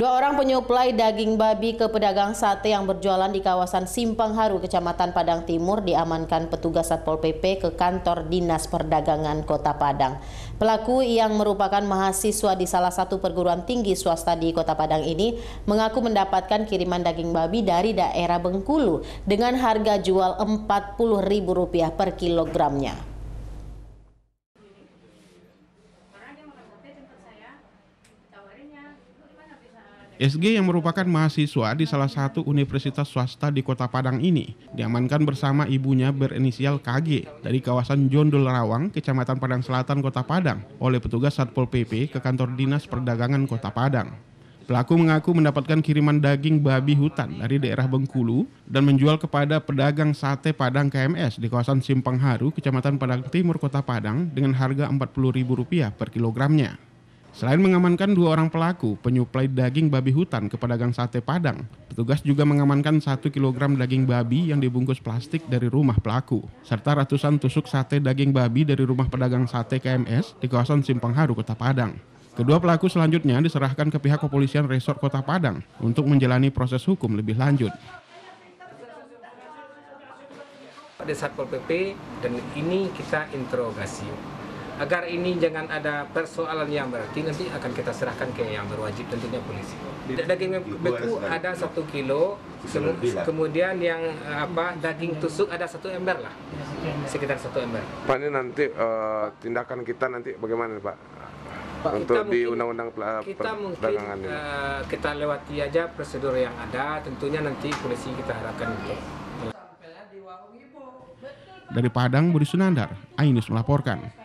Dua orang penyuplai daging babi ke pedagang sate yang berjualan di kawasan Simpang Haru, Kecamatan Padang Timur diamankan petugas Satpol PP ke kantor Dinas Perdagangan Kota Padang. Pelaku yang merupakan mahasiswa di salah satu perguruan tinggi swasta di Kota Padang ini mengaku mendapatkan kiriman daging babi dari daerah Bengkulu dengan harga jual Rp40.000 per kilogramnya. SG yang merupakan mahasiswa di salah satu universitas swasta di Kota Padang ini diamankan bersama ibunya berinisial KG dari kawasan Jondol Rawang, Kecamatan Padang Selatan, Kota Padang oleh petugas Satpol PP ke kantor Dinas Perdagangan Kota Padang. Pelaku mengaku mendapatkan kiriman daging babi hutan dari daerah Bengkulu dan menjual kepada pedagang sate Padang KMS di kawasan Simpang Haru, Kecamatan Padang Timur, Kota Padang dengan harga Rp40.000 per kilogramnya. Selain mengamankan dua orang pelaku penyuplai daging babi hutan ke pedagang sate Padang, petugas juga mengamankan satu kilogram daging babi yang dibungkus plastik dari rumah pelaku, serta ratusan tusuk sate daging babi dari rumah pedagang sate KMS di kawasan Simpang Haru, Kota Padang. Kedua pelaku selanjutnya diserahkan ke pihak kepolisian resort Kota Padang untuk menjalani proses hukum lebih lanjut. Pada Satpol PP dan ini kita interogasi agar ini jangan ada persoalan yang berarti nanti akan kita serahkan ke yang berwajib tentunya polisi. Daging beku ada satu kilo, kemudian yang eh, apa daging tusuk ada satu ember lah, sekitar satu ember. Pak ini nanti uh, tindakan kita nanti bagaimana Pak? Pak, untuk kita di undang-undang kita mungkin uh, kita lewati aja prosedur yang ada tentunya nanti polisi kita harapkan untuk dari Padang Budi Sunandar Ainus melaporkan